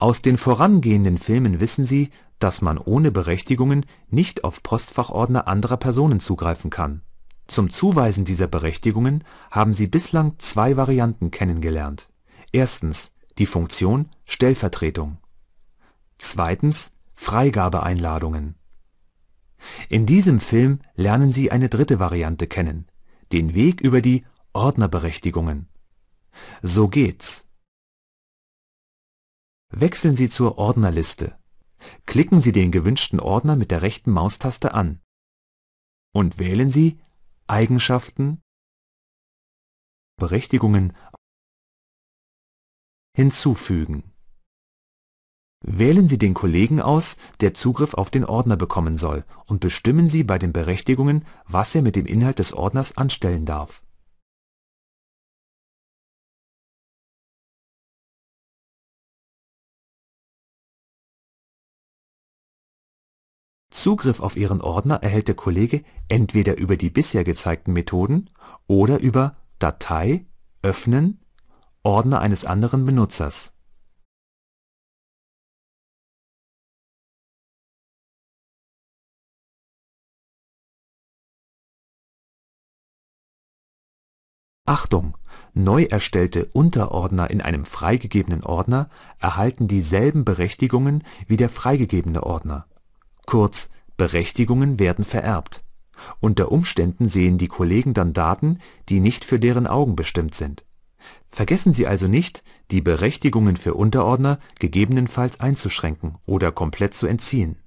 Aus den vorangehenden Filmen wissen Sie, dass man ohne Berechtigungen nicht auf Postfachordner anderer Personen zugreifen kann. Zum Zuweisen dieser Berechtigungen haben Sie bislang zwei Varianten kennengelernt: erstens die Funktion „ Stellvertretung “, zweitens Freigabeeinladungen. In diesem Film lernen Sie eine dritte Variante kennen: den Weg über die Ordnerberechtigungen. So geht's. Wechseln Sie zur Ordnerliste. Klicken Sie den gewünschten Ordner mit der rechten Maustaste an und wählen Sie Eigenschaften, Berechtigungen hinzufügen. Wählen Sie den Kollegen aus, der Zugriff auf den Ordner bekommen soll und bestimmen Sie bei den Berechtigungen, was er mit dem Inhalt des Ordners anstellen darf Zugriff auf Ihren Ordner erhält der Kollege entweder über die bisher gezeigten Methoden oder über Datei öffnen, Ordner eines anderen Benutzers Achtung! Neu erstellte Unterordner in einem freigegebenen Ordner erhalten dieselben Berechtigungen wie der freigegebene Ordner Kurz, Berechtigungen werden vererbt. Unter Umständen sehen die Kollegen dann Daten, die nicht für deren Augen bestimmt sind. Vergessen Sie also nicht, die Berechtigungen für Unterordner gegebenenfalls einzuschränken oder komplett zu entziehen